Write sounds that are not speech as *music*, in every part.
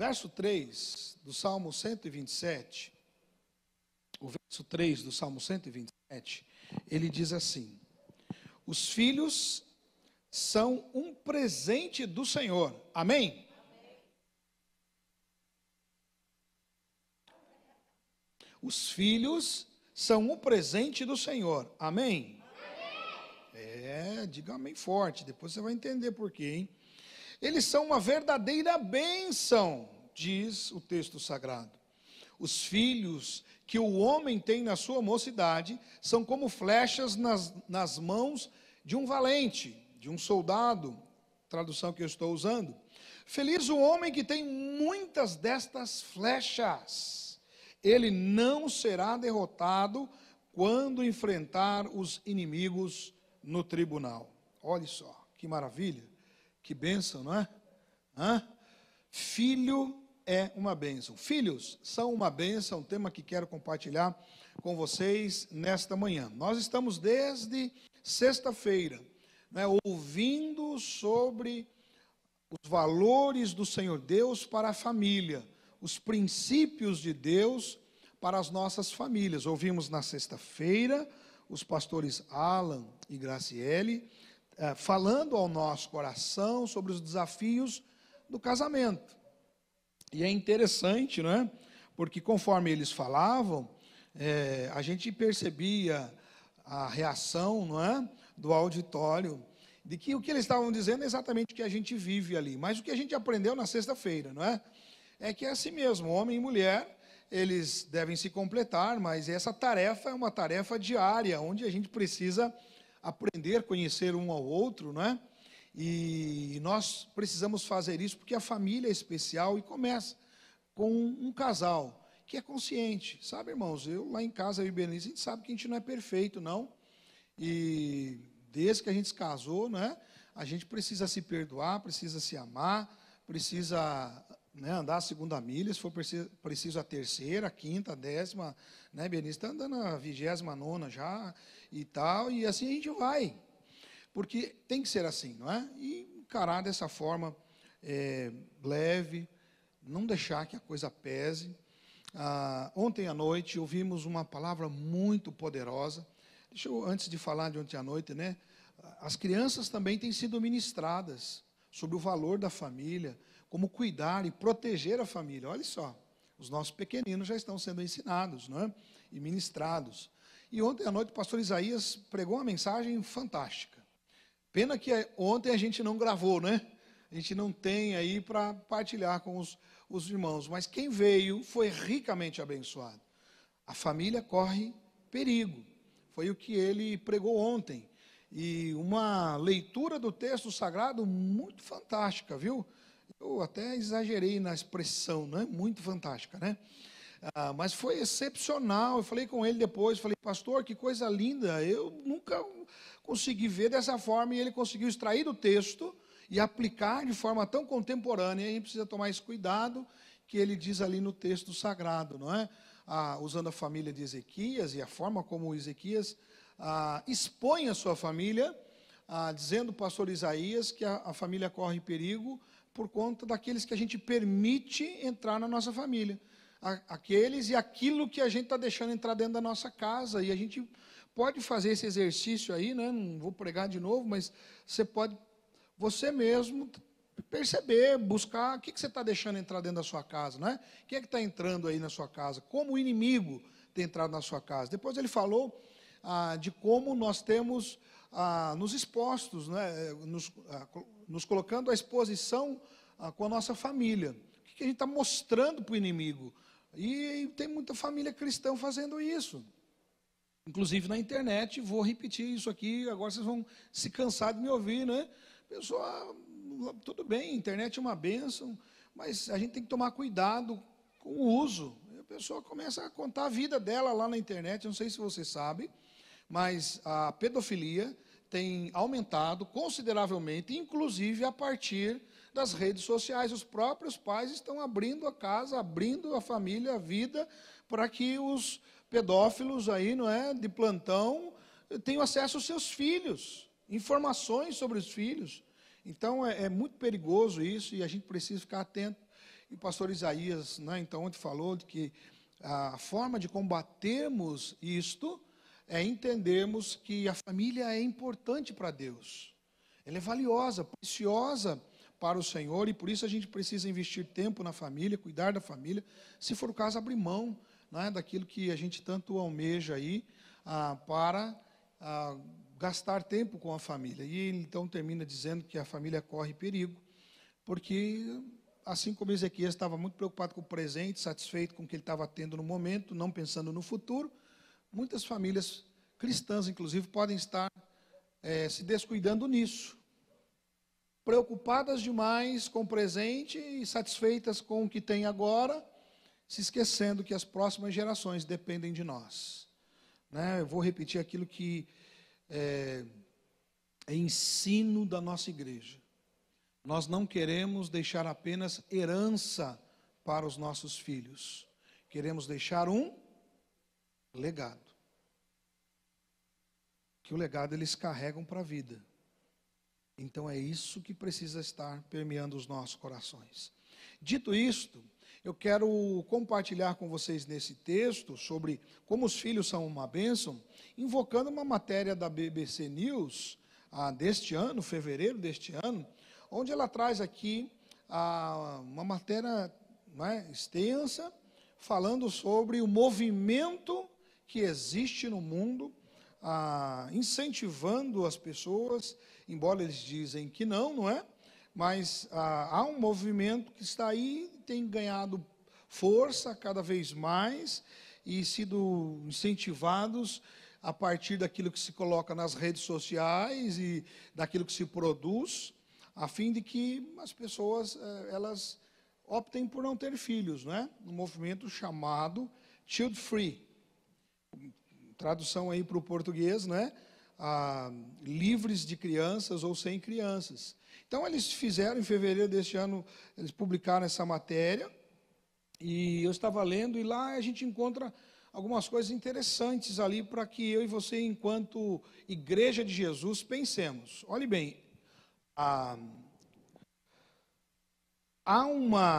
Verso 3 do Salmo 127, o verso 3 do Salmo 127, ele diz assim: Os filhos são um presente do Senhor. Amém? Os filhos são um presente do Senhor. Amém? amém? É, diga amém forte, depois você vai entender por quê, hein? Eles são uma verdadeira bênção, diz o texto sagrado. Os filhos que o homem tem na sua mocidade são como flechas nas, nas mãos de um valente, de um soldado, tradução que eu estou usando. Feliz o homem que tem muitas destas flechas. Ele não será derrotado quando enfrentar os inimigos no tribunal. Olha só, que maravilha. Que bênção, não é? Hã? Filho é uma bênção. Filhos são uma bênção, é um tema que quero compartilhar com vocês nesta manhã. Nós estamos desde sexta-feira né, ouvindo sobre os valores do Senhor Deus para a família, os princípios de Deus para as nossas famílias. Ouvimos na sexta-feira os pastores Alan e Graciele é, falando ao nosso coração sobre os desafios do casamento. E é interessante, não é? Porque conforme eles falavam, é, a gente percebia a reação, não é, do auditório de que o que eles estavam dizendo é exatamente o que a gente vive ali, mas o que a gente aprendeu na sexta-feira, não é? É que é assim mesmo, homem e mulher, eles devem se completar, mas essa tarefa é uma tarefa diária, onde a gente precisa aprender, conhecer um ao outro, não é? E nós precisamos fazer isso porque a família é especial e começa com um casal que é consciente. Sabe, irmãos, eu lá em casa, eu e Berenice, a gente sabe que a gente não é perfeito, não. E desde que a gente se casou, né, a gente precisa se perdoar, precisa se amar, precisa né, andar a segunda milha, se for preciso a terceira, a quinta, a décima, né, Benício? Está andando a vigésima nona já e tal, e assim a gente vai. Porque tem que ser assim, não é? E encarar dessa forma é, leve, não deixar que a coisa pese. Ah, ontem à noite ouvimos uma palavra muito poderosa. Deixa eu, antes de falar de ontem à noite, né? As crianças também têm sido ministradas sobre o valor da família, como cuidar e proteger a família. Olha só, os nossos pequeninos já estão sendo ensinados né, e ministrados. E ontem à noite o pastor Isaías pregou uma mensagem fantástica. Pena que eh, ontem a gente não gravou, né? A gente não tem aí para partilhar com os, os irmãos. Mas quem veio foi ricamente abençoado. A família corre perigo. Foi o que ele pregou ontem. E uma leitura do texto sagrado muito fantástica, viu? Eu até exagerei na expressão, não é muito fantástica, né? Ah, mas foi excepcional. Eu falei com ele depois, falei, pastor, que coisa linda. Eu nunca consegui ver dessa forma e ele conseguiu extrair do texto e aplicar de forma tão contemporânea. E a gente precisa tomar esse cuidado que ele diz ali no texto sagrado, não é? Ah, usando a família de Ezequias e a forma como Ezequias ah, expõe a sua família, ah, dizendo, pastor Isaías, que a, a família corre perigo por conta daqueles que a gente permite entrar na nossa família. Aqueles e aquilo que a gente está deixando entrar dentro da nossa casa. E a gente pode fazer esse exercício aí, né? não vou pregar de novo, mas você pode, você mesmo, perceber, buscar o que, que você está deixando entrar dentro da sua casa. Né? Quem é que está entrando aí na sua casa? Como o inimigo tem entrado na sua casa? Depois ele falou ah, de como nós temos ah, nos expostos, né, é, nos, ah, nos colocando à exposição ah, com a nossa família. O que, a gente está mostrando para o inimigo? E, tem muita família cristã fazendo isso. Inclusive na internet, vou repetir isso aqui, agora vocês vão se cansar de me ouvir, né? Pessoal, tudo bem, internet é uma benção, mas a gente tem que tomar cuidado com o uso. A pessoa começa a contar a vida dela lá na internet, não sei se você sabe, mas a pedofilia tem aumentado consideravelmente, inclusive a partir das redes sociais. Os próprios pais estão abrindo a casa, abrindo a família, a vida, para que os pedófilos aí, não é, de plantão, tenham acesso aos seus filhos, informações sobre os filhos. Então é, é muito perigoso isso e a gente precisa ficar atento. E o pastor Isaías, né, então, ontem falou de que a forma de combatermos isto é entendermos que a família é importante para Deus. Ela é valiosa, preciosa para o Senhor e por isso a gente precisa investir tempo na família, cuidar da família. Se for o caso, abrir mão né, daquilo que a gente tanto almeja aí ah, para ah, gastar tempo com a família. E ele então termina dizendo que a família corre perigo, porque assim como Ezequias estava muito preocupado com o presente, satisfeito com o que ele estava tendo no momento, não pensando no futuro, Muitas famílias cristãs, inclusive, podem estar é, se descuidando nisso. Preocupadas demais com o presente e satisfeitas com o que tem agora, se esquecendo que as próximas gerações dependem de nós. Né? Eu vou repetir aquilo que é, é ensino da nossa igreja. Nós não queremos deixar apenas herança para os nossos filhos, queremos deixar um legado. Que o legado eles carregam para a vida. Então é isso que precisa estar permeando os nossos corações. Dito isto, eu quero compartilhar com vocês nesse texto sobre como os filhos são uma bênção, invocando uma matéria da BBC News ah, deste ano, fevereiro deste ano, onde ela traz aqui ah, uma matéria né, extensa falando sobre o movimento que existe no mundo, ah, incentivando as pessoas, embora eles dizem que não, não é? Mas ah, há um movimento que está aí, tem ganhado força cada vez mais e sido incentivados a partir daquilo que se coloca nas redes sociais e daquilo que se produz, a fim de que as pessoas eh, elas optem por não ter filhos, é? Um movimento chamado Child Free tradução aí para o português, né? Ah, livres de crianças ou sem crianças. Então eles fizeram em fevereiro deste ano, eles publicaram essa matéria e eu estava lendo e lá a gente encontra algumas coisas interessantes ali para que eu e você, enquanto Igreja de Jesus, pensemos. Olhe bem, ah, há uma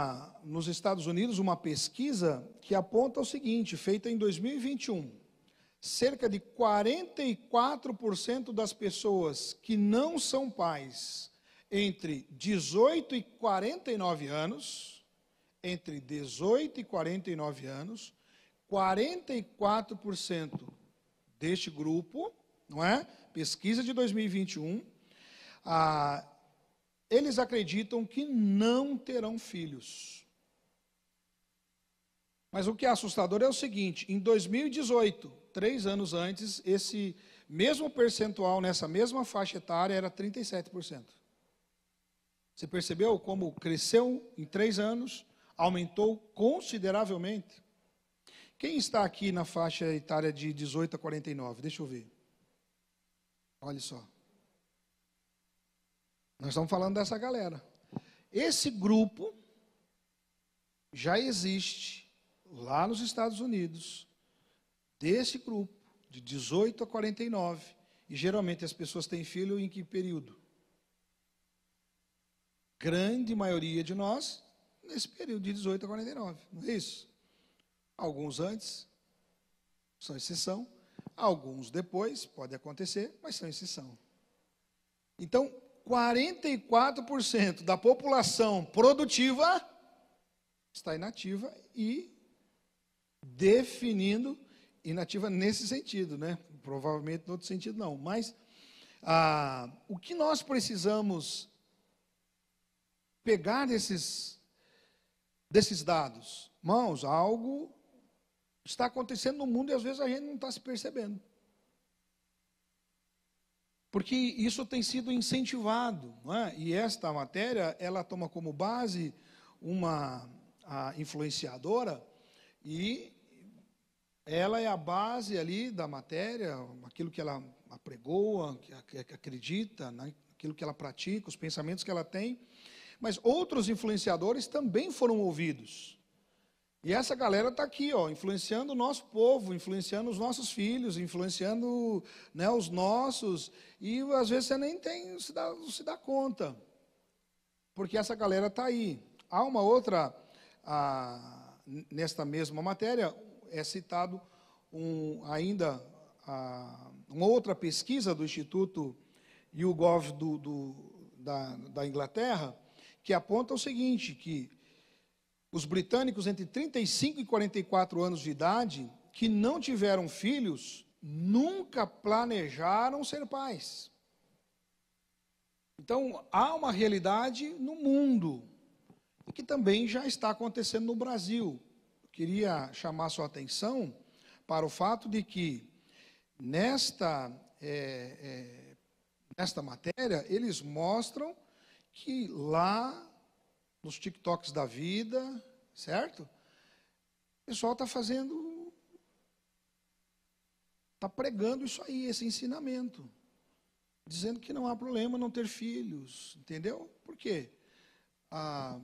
nos Estados Unidos uma pesquisa que aponta o seguinte, feita em 2021 cerca de 44% das pessoas que não são pais entre 18 e 49 anos, entre 18 e 49 anos, 44% deste grupo, não é? Pesquisa de 2021, ah, eles acreditam que não terão filhos. Mas o que é assustador é o seguinte: em 2018, três anos antes, esse mesmo percentual nessa mesma faixa etária era 37%. Você percebeu como cresceu em três anos, aumentou consideravelmente? Quem está aqui na faixa etária de 18 a 49? Deixa eu ver. Olha só. Nós estamos falando dessa galera. Esse grupo já existe lá nos Estados Unidos desse grupo, de 18 a 49. E geralmente as pessoas têm filho em que período? Grande maioria de nós, nesse período de 18 a 49, não é isso? Alguns antes, são exceção. Alguns depois, pode acontecer, mas são exceção. Então, 44% da população produtiva está inativa e definindo inativa nesse sentido, né? Provavelmente no outro sentido não. Mas ah, o que nós precisamos pegar desses, desses dados? Mãos, algo está acontecendo no mundo e às vezes a gente não está se percebendo. Porque isso tem sido incentivado, é? e esta matéria, ela toma como base uma influenciadora, e ela é a base ali da matéria, aquilo que ela apregoa, que acredita, né, aquilo que ela pratica, os pensamentos que ela tem. Mas outros influenciadores também foram ouvidos. E essa galera está aqui, ó, influenciando o nosso povo, influenciando os nossos filhos, influenciando né, os nossos. E às vezes você nem tem, se dá, se dá conta. Porque essa galera está aí. Há uma outra, ah, nesta mesma matéria, é citado um, ainda a, uma outra pesquisa do Instituto YouGov do, do, da, da Inglaterra, que aponta o seguinte, que os britânicos entre 35 e 44 anos de idade que não tiveram filhos nunca planejaram ser pais. Então, há uma realidade no mundo que também já está acontecendo no Brasil queria chamar sua atenção para o fato de que nesta, é, é, nesta matéria eles mostram que lá nos TikToks da vida, certo? O pessoal está fazendo, está pregando isso aí, esse ensinamento, dizendo que não há problema não ter filhos, entendeu? Por quê? Ah,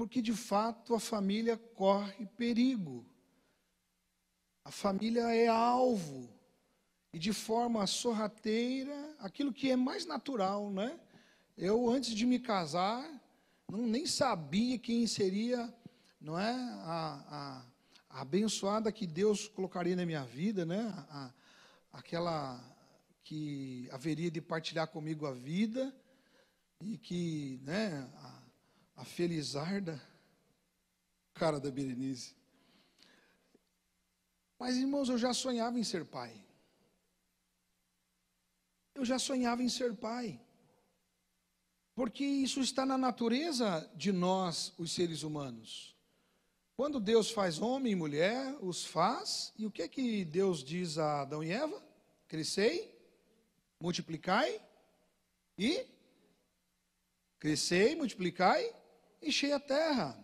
porque de fato a família corre perigo. A família é alvo. E de forma sorrateira, aquilo que é mais natural, né? Eu, antes de me casar, não, nem sabia quem seria não é, a, a, a abençoada que Deus colocaria na minha vida, né? A, aquela que haveria de partilhar comigo a vida e que né, a, a felizarda, cara da Berenice. Mas, irmãos, eu já sonhava em ser pai. Eu já sonhava em ser pai. Porque isso está na natureza de nós, os seres humanos. Quando Deus faz homem e mulher, os faz, e o que é que Deus diz a Adão e Eva? Crescei, multiplicai e crescei, multiplicai enchei a terra.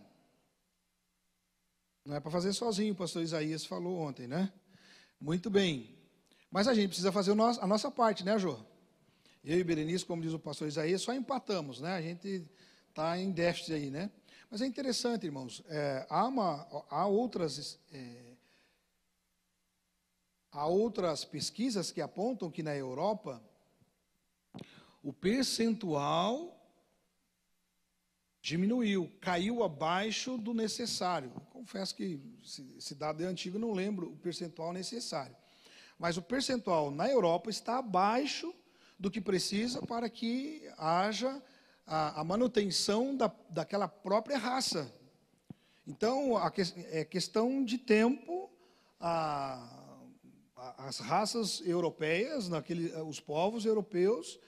Não é para fazer sozinho, o pastor Isaías falou ontem, né? Muito bem. Mas a gente precisa fazer a nossa parte, né, Jô? Eu e Berenice, como diz o pastor Isaías, só empatamos, né? A gente está em déficit aí, né? Mas é interessante, irmãos, é, há, uma, há, outras, é, há outras pesquisas que apontam que na Europa o percentual diminuiu, caiu abaixo do necessário. Confesso que esse dado é antigo, não lembro o percentual necessário. Mas o percentual na Europa está abaixo do que precisa para que haja a, a manutenção da, daquela própria raça. Então, a que, é questão de tempo, a, a, as raças europeias, naquele, os povos europeus,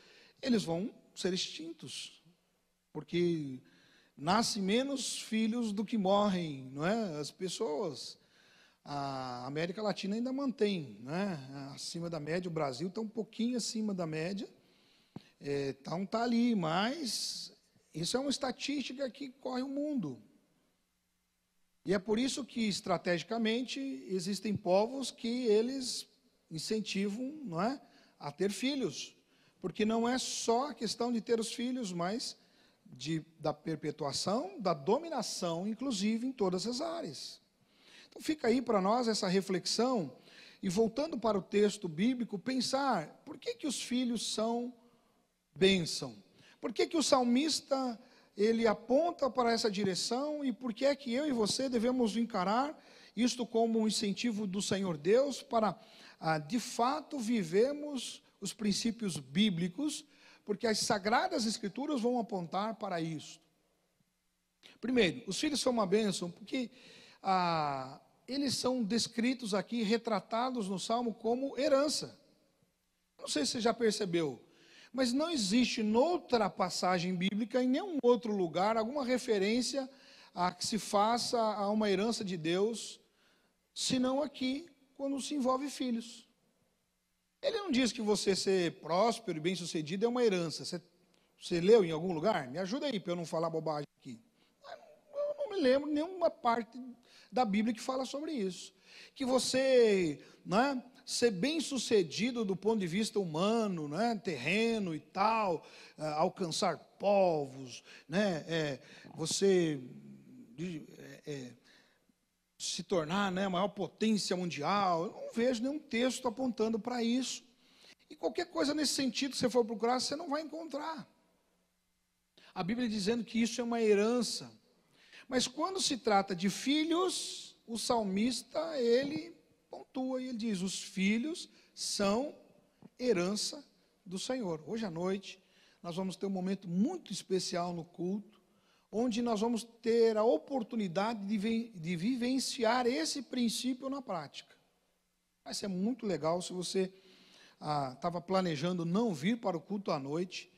eles vão ser extintos. Porque nasce menos filhos do que morrem, não é? As pessoas. A América Latina ainda mantém, é? Acima da média, o Brasil está um pouquinho acima da média. É, então está tá ali, mas isso é uma estatística que corre o mundo. E é por isso que estrategicamente existem povos que eles incentivam, não é, a ter filhos, porque não é só a questão de ter os filhos, mas de, da perpetuação, da dominação, inclusive em todas as áreas. Então fica aí para nós essa reflexão e voltando para o texto bíblico, pensar por que, que os filhos são bênção? Por que, que o salmista ele aponta para essa direção e por que é que eu e você devemos encarar isto como um incentivo do Senhor Deus para, ah, de fato, vivemos os princípios bíblicos porque as sagradas escrituras vão apontar para isso. Primeiro, os filhos são uma bênção porque ah, eles são descritos aqui, retratados no Salmo como herança. Não sei se você já percebeu, mas não existe noutra passagem bíblica, em nenhum outro lugar, alguma referência a que se faça a uma herança de Deus, senão aqui, quando se envolve filhos. Ele não diz que você ser próspero e bem-sucedido é uma herança. Você, você, leu em algum lugar? Me ajuda aí para eu não falar bobagem aqui. Ah, eu não me lembro nenhuma parte da Bíblia que fala sobre isso. Que você né, ser bem-sucedido do ponto de vista humano, né, terreno e tal, eh, alcançar povos, né, é, você. É, se tornar né, a maior potência mundial. Eu não vejo nenhum texto apontando para isso. E qualquer coisa nesse sentido que você for procurar, você não vai encontrar. A Bíblia dizendo que isso é uma herança. Mas quando se trata de filhos, o salmista, ele pontua e ele diz: os filhos são herança do Senhor. Hoje à noite, nós vamos ter um momento muito especial no culto onde nós vamos ter a oportunidade de, de vivenciar esse princípio na prática. Vai ser muito legal se você estava ah, planejando não vir para o culto à noite,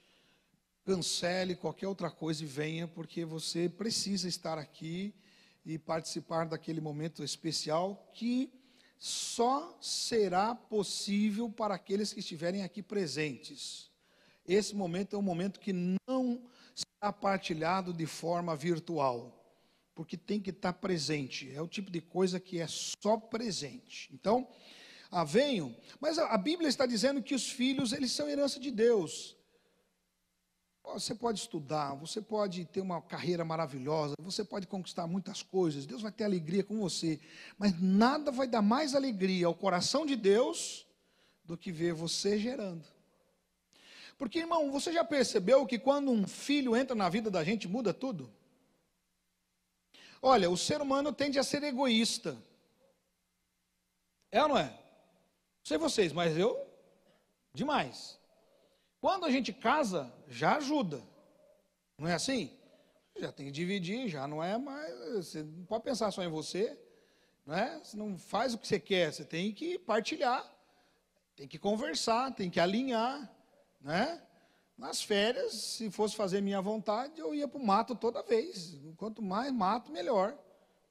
cancele qualquer outra coisa e venha, porque você precisa estar aqui e participar daquele momento especial que só será possível para aqueles que estiverem aqui presentes. Esse momento é um momento que não está partilhado de forma virtual, porque tem que estar presente. É o tipo de coisa que é só presente. Então, ah, a venho, mas a Bíblia está dizendo que os filhos, eles são herança de Deus. Você pode estudar, você pode ter uma carreira maravilhosa, você pode conquistar muitas coisas, Deus vai ter alegria com você, mas nada vai dar mais alegria ao coração de Deus do que ver você gerando. Porque, irmão, você já percebeu que quando um filho entra na vida da gente, muda tudo? Olha, o ser humano tende a ser egoísta. É ou não é? Não sei vocês, mas eu, demais. Quando a gente casa, já ajuda. Não é assim? Já tem que dividir, já não é mais. Você não pode pensar só em você. Não é? Você não faz o que você quer, você tem que partilhar, tem que conversar, tem que alinhar né? Nas férias, se fosse fazer minha vontade, eu ia para o mato toda vez. Quanto mais mato, melhor.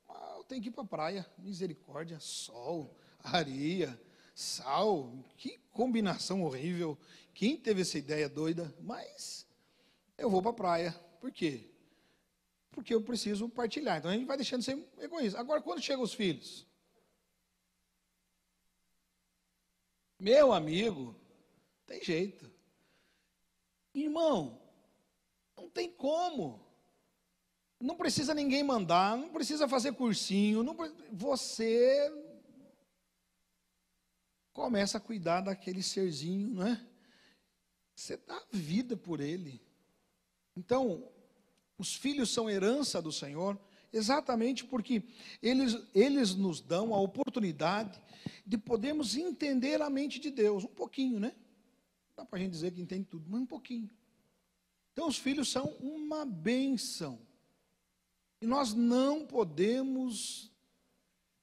Mas eu tenho que ir para a praia. Misericórdia, sol, areia, sal. Que combinação horrível. Quem teve essa ideia doida? Mas eu vou para a praia. Por quê? Porque eu preciso partilhar. Então a gente vai deixando de ser egoísta. Agora, quando chegam os filhos? Meu amigo, tem jeito. Irmão, não tem como. Não precisa ninguém mandar, não precisa fazer cursinho, não, você começa a cuidar daquele serzinho, não é? Você dá vida por ele. Então, os filhos são herança do Senhor, exatamente porque eles, eles nos dão a oportunidade de podermos entender a mente de Deus, um pouquinho, né? Dá para a gente dizer que entende tudo, mas um pouquinho. Então, os filhos são uma bênção. E nós não podemos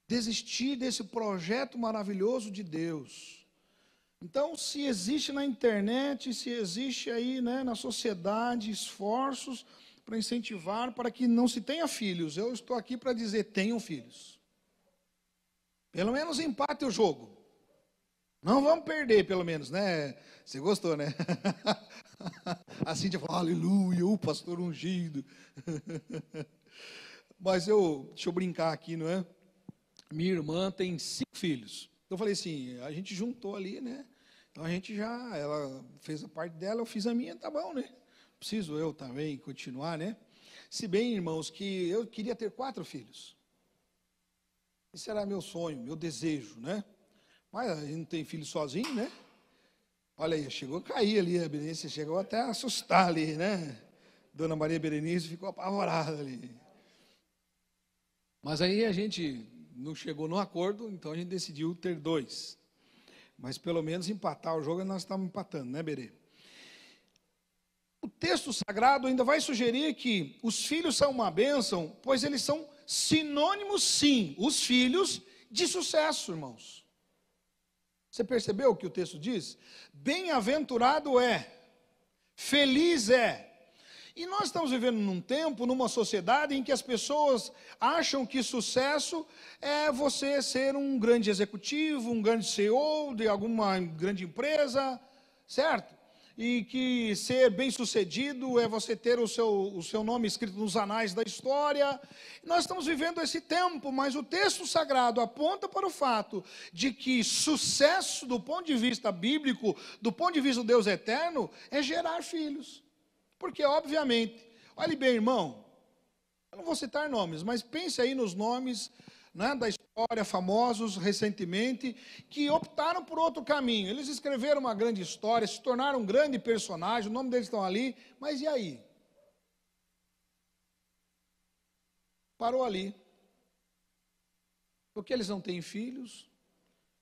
desistir desse projeto maravilhoso de Deus. Então, se existe na internet, se existe aí né, na sociedade esforços para incentivar para que não se tenha filhos, eu estou aqui para dizer: tenham filhos. Pelo menos empate o jogo. Não vamos perder, pelo menos, né? Você gostou, né? *laughs* A Cíntia falou, aleluia, o pastor ungido. *laughs* Mas eu, deixa eu brincar aqui, não é? Minha irmã tem cinco filhos. Então eu falei assim, a gente juntou ali, né? Então a gente já, ela fez a parte dela, eu fiz a minha, tá bom, né? Preciso eu também continuar, né? Se bem, irmãos, que eu queria ter quatro filhos. Esse era meu sonho, meu desejo, né? Mas a gente não tem filho sozinho, né? Olha aí, chegou a cair ali a Berenice, chegou até a assustar ali, né? Dona Maria Berenice ficou apavorada ali. Mas aí a gente não chegou no acordo, então a gente decidiu ter dois. Mas pelo menos empatar o jogo, nós estávamos empatando, né, Berê? O texto sagrado ainda vai sugerir que os filhos são uma bênção, pois eles são sinônimos, sim, os filhos de sucesso, irmãos. Você percebeu o que o texto diz? Bem-aventurado é, feliz é. E nós estamos vivendo num tempo, numa sociedade em que as pessoas acham que sucesso é você ser um grande executivo, um grande CEO de alguma grande empresa, certo? e que ser bem-sucedido é você ter o seu, o seu nome escrito nos anais da história. Nós estamos vivendo esse tempo, mas o texto sagrado aponta para o fato de que sucesso, do ponto de vista bíblico, do ponto de vista do Deus eterno, é gerar filhos. Porque, obviamente, olhe bem, irmão, eu não vou citar nomes, mas pense aí nos nomes né, da história história, famosos recentemente, que optaram por outro caminho. Eles escreveram uma grande história, se tornaram um grande personagem, o nome deles estão ali, mas e aí? Parou ali. Porque eles não têm filhos,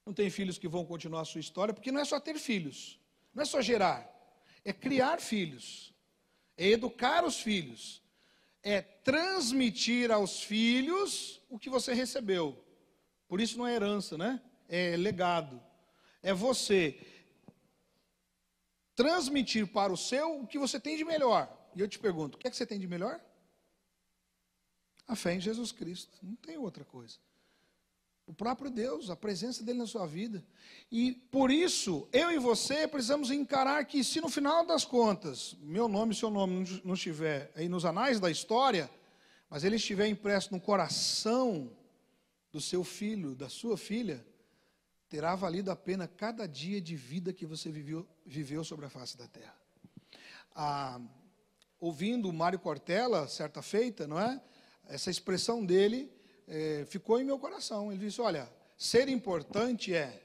não têm filhos que vão continuar a sua história, porque não é só ter filhos, não é só gerar, é criar filhos, é educar os filhos, é transmitir aos filhos o que você recebeu. Por isso não é herança, né? É legado. É você transmitir para o seu o que você tem de melhor. E eu te pergunto, o que é que você tem de melhor? A fé em Jesus Cristo, não tem outra coisa. O próprio Deus, a presença dele na sua vida. E por isso, eu e você precisamos encarar que, se no final das contas, meu nome e seu nome não estiver aí nos anais da história, mas ele estiver impresso no coração do seu filho, da sua filha, terá valido a pena cada dia de vida que você viveu, viveu sobre a face da terra. Ah, ouvindo o Mário Cortella, certa feita, não é? Essa expressão dele é, ficou em meu coração. Ele disse: Olha, ser importante é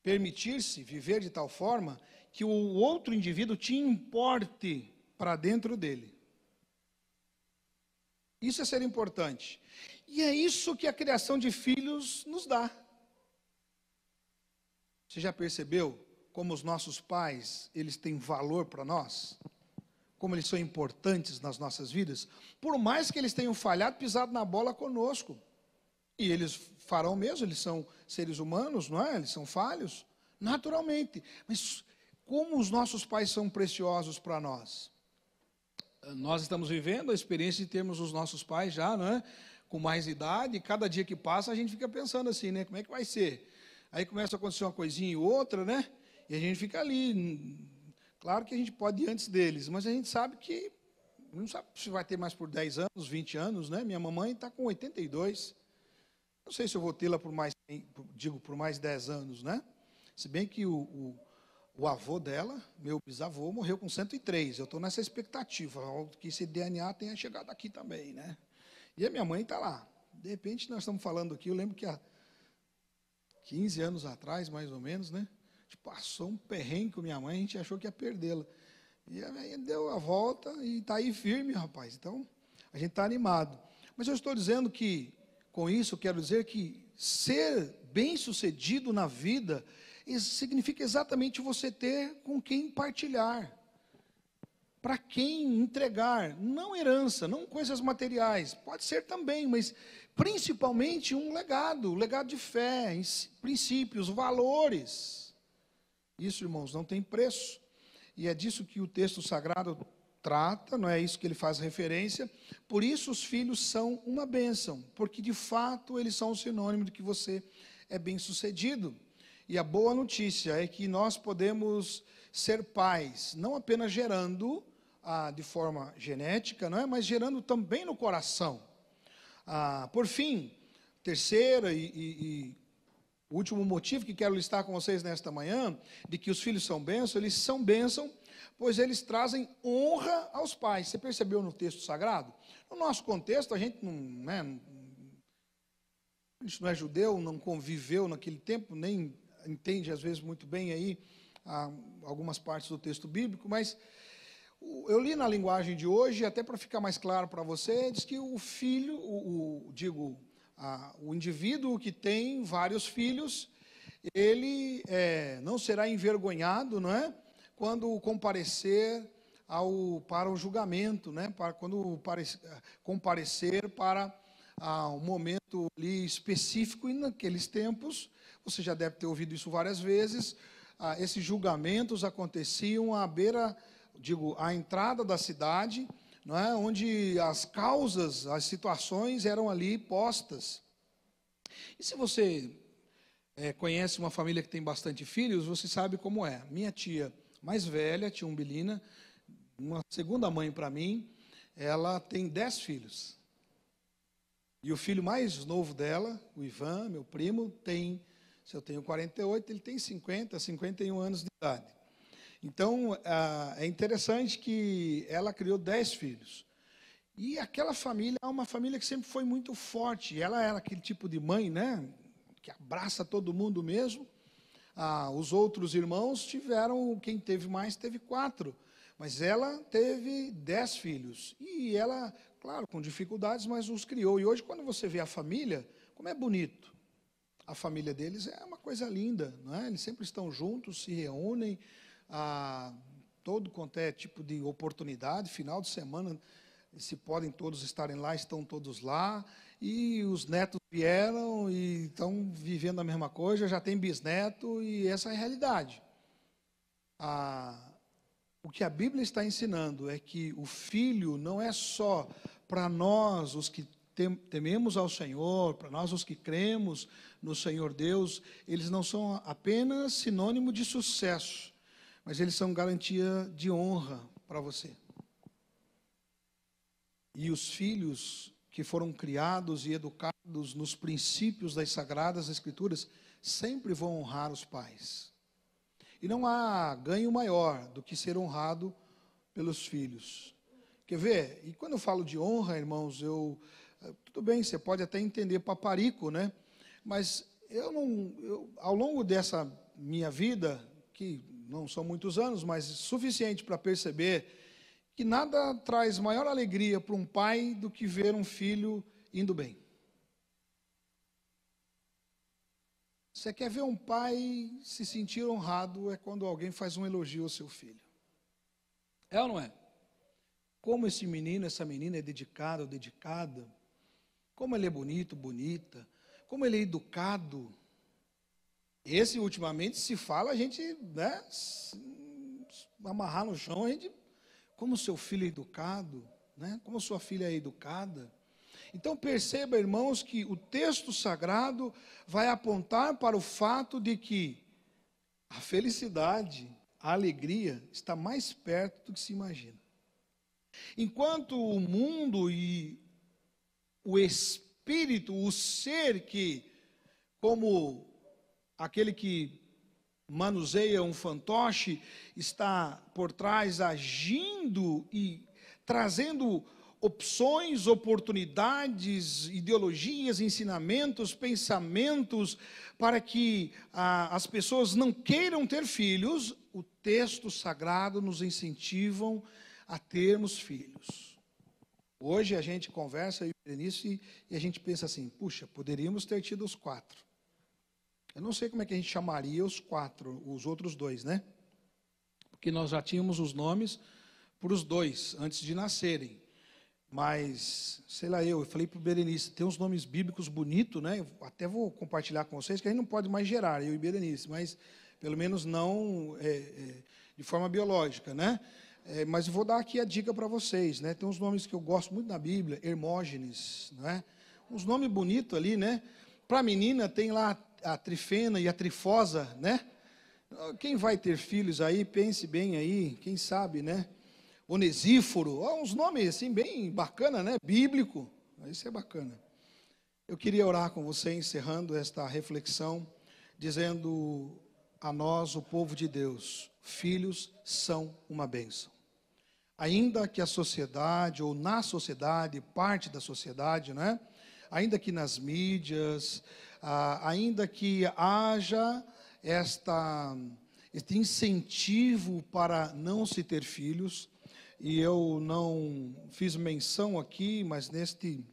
permitir-se viver de tal forma que o outro indivíduo te importe para dentro dele. Isso é ser importante. E é isso que a criação de filhos nos dá. Você já percebeu como os nossos pais, eles têm valor para nós? Como eles são importantes nas nossas vidas? Por mais que eles tenham falhado, pisado na bola conosco. E eles farão mesmo, eles são seres humanos, não é? Eles são falhos, naturalmente. Mas como os nossos pais são preciosos para nós? nós estamos vivendo a experiência de termos os nossos pais já, é Com mais idade, e cada dia que passa a gente fica pensando assim, né? Como é que vai ser? Aí começa a acontecer uma coisinha e outra, né? E a gente fica ali. Claro que a gente pode ir antes deles, mas a gente sabe que não sabe se vai ter mais por 10 anos, 20 anos, né? Minha mamãe está com 82. Não sei se eu vou tê-la por mais, digo, por mais 10 anos, né? Se bem que o, o o avô dela, meu bisavô, morreu com 103. Eu estou nessa expectativa, que esse DNA tenha chegado aqui também, né? E a minha mãe está lá. De repente, nós estamos falando aqui, eu lembro que há 15 anos atrás, mais ou menos, né? A tipo, gente passou um perrengue com minha mãe, a gente achou que ia perdê-la. E mãe deu a volta e está aí firme, rapaz. Então, a gente está animado. Mas eu estou dizendo que, com isso, eu quero dizer que ser bem-sucedido na vida isso significa exatamente você ter com quem partilhar, para quem entregar, não herança, não coisas materiais, pode ser também, mas principalmente um legado, um legado de fé, princípios, valores. Isso, irmãos, não tem preço. E é disso que o texto sagrado trata, não é isso que ele faz referência. Por isso os filhos são uma bênção, porque de fato eles são um sinônimo de que você é bem-sucedido. E a boa notícia é que nós podemos ser pais, não apenas gerando ah, de forma genética, não é, mas gerando também no coração. Ah, por fim, terceira e, e, e último motivo que quero listar com vocês nesta manhã, de que os filhos são bênçãos, eles são bênçãos, pois eles trazem honra aos pais. Você percebeu no texto sagrado? No nosso contexto, a gente não, né, a gente não é judeu, não conviveu naquele tempo, nem entende às vezes muito bem aí ah, algumas partes do texto bíblico, mas eu li na linguagem de hoje, até para ficar mais claro para você, diz que o filho, o, o digo, a, o indivíduo que tem vários filhos, ele é, não será envergonhado, não é? Quando comparecer ao, para o julgamento, né? Para, quando pare, comparecer para ah, um momento ali específico, e naqueles tempos, você já deve ter ouvido isso várias vezes. Ah, esses julgamentos aconteciam à beira, digo, à entrada da cidade, não é? onde as causas, as situações eram ali postas. E se você é, conhece uma família que tem bastante filhos, você sabe como é. Minha tia mais velha, tia Umbilina, uma segunda mãe para mim, ela tem dez filhos. E o filho mais novo dela, o Ivan, meu primo, tem se eu tenho 48, ele tem 50, 51 anos de idade. Então, ah, é interessante que ela criou 10 filhos. E aquela família é uma família que sempre foi muito forte. Ela era aquele tipo de mãe, né? Que abraça todo mundo mesmo. Ah, os outros irmãos tiveram, quem teve mais teve quatro. Mas ela teve dez filhos. E ela, claro, com dificuldades, mas os criou. E hoje, quando você vê a família, como é bonito a família deles é uma coisa linda, não é? Eles sempre estão juntos, se reúnem a todo quanto é tipo de oportunidade, final de semana, se podem todos estarem lá, estão todos lá, e os netos vieram e estão vivendo a mesma coisa, já tem bisneto, e essa é a realidade. A, o que a Bíblia está ensinando é que o filho não é só para nós, os que tememos ao Senhor, para nós os que cremos no Senhor Deus, eles não são apenas sinônimo de sucesso, mas eles são garantia de honra para você. E os filhos que foram criados e educados nos princípios das sagradas escrituras sempre vão honrar os pais. E não há ganho maior do que ser honrado pelos filhos. Quer ver? E quando eu falo de honra, irmãos, eu tudo bem, você pode até entender paparico, né? Mas eu não, eu, ao longo dessa minha vida, que não são muitos anos, mas suficiente para perceber que nada traz maior alegria para um pai do que ver um filho indo bem. Você quer ver um pai se sentir honrado é quando alguém faz um elogio ao seu filho. É ou não é? Como esse menino, essa menina é dedicado ou dedicada como ele é bonito, bonita. Como ele é educado. Esse, ultimamente, se fala, a gente, né? Amarrar no chão, a gente. Como seu filho é educado, né? Como sua filha é educada. Então perceba, irmãos, que o texto sagrado vai apontar para o fato de que a felicidade, a alegria está mais perto do que se imagina. Enquanto o mundo e o espírito, o ser que, como aquele que manuseia um fantoche, está por trás agindo e trazendo opções, oportunidades, ideologias, ensinamentos, pensamentos, para que ah, as pessoas não queiram ter filhos, o texto sagrado nos incentiva a termos filhos. Hoje a gente conversa, eu e Berenice, e a gente pensa assim: puxa, poderíamos ter tido os quatro. Eu não sei como é que a gente chamaria os quatro, os outros dois, né? Porque nós já tínhamos os nomes para os dois antes de nascerem. Mas, sei lá, eu, eu falei para o Berenice: tem uns nomes bíblicos bonitos, né? Eu até vou compartilhar com vocês, que a gente não pode mais gerar, eu e Berenice, mas pelo menos não é, é, de forma biológica, né? É, mas vou dar aqui a dica para vocês, né? Tem uns nomes que eu gosto muito na Bíblia, Hermógenes, né? Uns nomes bonitos ali, né? Para menina tem lá a trifena e a trifosa, né? Quem vai ter filhos aí, pense bem aí, quem sabe, né? Onesíforo, uns nomes assim bem bacana, né? Bíblico, isso é bacana. Eu queria orar com você, encerrando esta reflexão, dizendo a nós, o povo de Deus, filhos são uma bênção ainda que a sociedade, ou na sociedade, parte da sociedade, né? ainda que nas mídias, ah, ainda que haja esta, este incentivo para não se ter filhos, e eu não fiz menção aqui, mas neste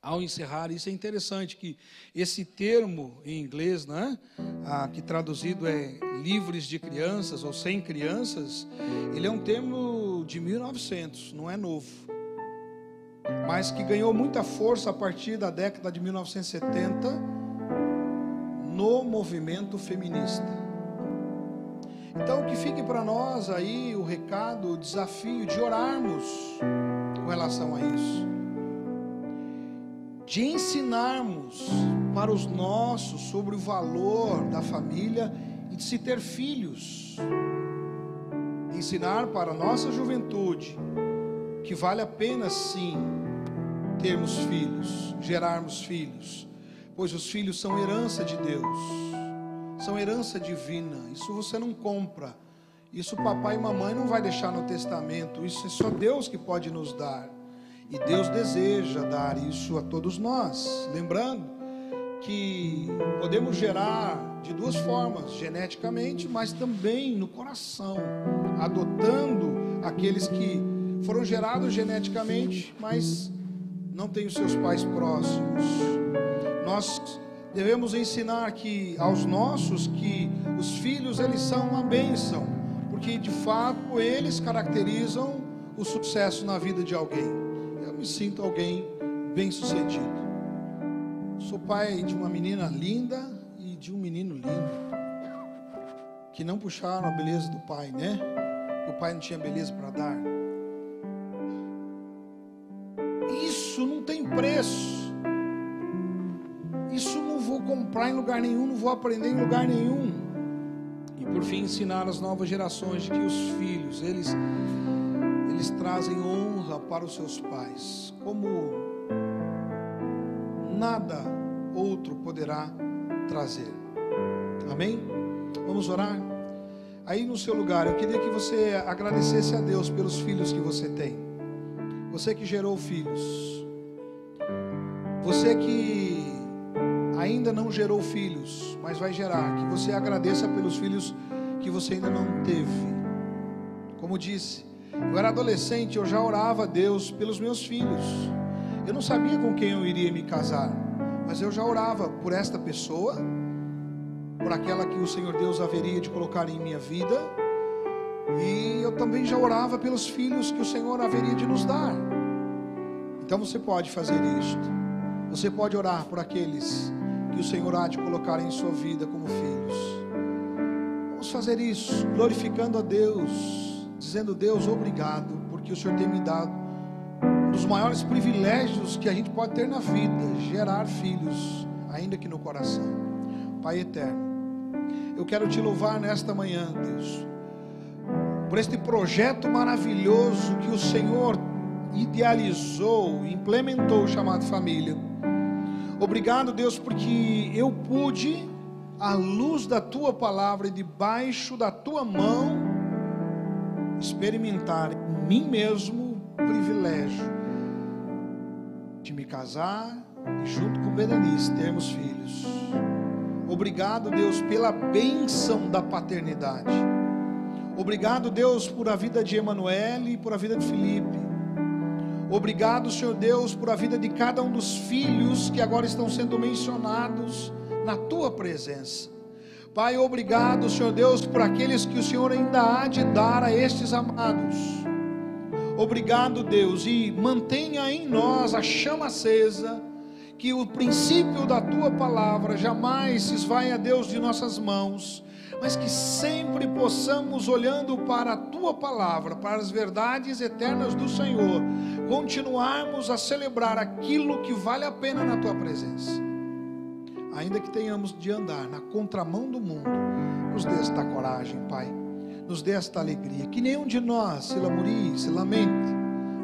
ao encerrar, isso é interessante que esse termo em inglês, né, ah, que traduzido é livres de crianças ou sem crianças, ele é um termo de 1900, não é novo, mas que ganhou muita força a partir da década de 1970 no movimento feminista. Então, que fique para nós aí o recado, o desafio de orarmos com relação a isso, de ensinarmos para os nossos sobre o valor da família e de se ter filhos ensinar para a nossa juventude que vale a pena sim termos filhos, gerarmos filhos, pois os filhos são herança de Deus, são herança divina. Isso você não compra. Isso papai e mamãe não vai deixar no testamento. Isso é só Deus que pode nos dar. E Deus deseja dar isso a todos nós. Lembrando que podemos gerar de duas formas, geneticamente, mas também no coração adotando aqueles que foram gerados geneticamente, mas não têm os seus pais próximos. Nós devemos ensinar que aos nossos que os filhos eles são uma bênção, porque de fato eles caracterizam o sucesso na vida de alguém. Eu me sinto alguém bem-sucedido. Sou pai de uma menina linda e de um menino lindo. Que não puxaram a beleza do pai, né? o pai não tinha beleza para dar. Isso não tem preço. Isso não vou comprar em lugar nenhum, não vou aprender em lugar nenhum. E por fim ensinar as novas gerações de que os filhos, eles eles trazem honra para os seus pais, como nada outro poderá trazer. Amém? Vamos orar? aí no seu lugar, eu queria que você agradecesse a Deus pelos filhos que você tem. Você que gerou filhos. Você que ainda não gerou filhos, mas vai gerar. Que você agradeça pelos filhos que você ainda não teve. Como disse, eu era adolescente, eu já orava a Deus pelos meus filhos. Eu não sabia com quem eu iria me casar, mas eu já orava por esta pessoa por aquela que o Senhor Deus haveria de colocar em minha vida. E eu também já orava pelos filhos que o Senhor haveria de nos dar. Então você pode fazer isto. Você pode orar por aqueles que o Senhor há de colocar em sua vida como filhos. Vamos fazer isso, glorificando a Deus, dizendo: Deus, obrigado, porque o Senhor tem me dado um dos maiores privilégios que a gente pode ter na vida gerar filhos, ainda que no coração. Pai eterno eu quero te louvar nesta manhã, Deus, por este projeto maravilhoso que o Senhor idealizou, implementou, chamado família. Obrigado, Deus, porque eu pude, à luz da tua palavra e debaixo da tua mão, experimentar em mim mesmo o privilégio de me casar e, junto com Benelice, termos filhos. Obrigado, Deus, pela bênção da paternidade. Obrigado, Deus, por a vida de Emanuele e por a vida de Felipe. Obrigado, Senhor Deus, por a vida de cada um dos filhos que agora estão sendo mencionados na tua presença. Pai, obrigado, Senhor Deus, por aqueles que o Senhor ainda há de dar a estes amados. Obrigado, Deus, e mantenha em nós a chama acesa que o princípio da tua palavra jamais se a Deus, de nossas mãos, mas que sempre possamos, olhando para a tua palavra, para as verdades eternas do Senhor, continuarmos a celebrar aquilo que vale a pena na tua presença. Ainda que tenhamos de andar na contramão do mundo, nos dê esta coragem, Pai, nos dê esta alegria, que nenhum de nós se lamurie, se lamente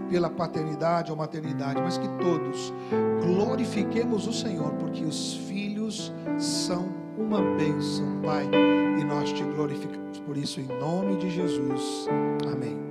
pela paternidade ou maternidade, mas que todos glorifiquemos o Senhor, porque os filhos são uma bênção, Pai, e nós te glorificamos por isso em nome de Jesus. Amém.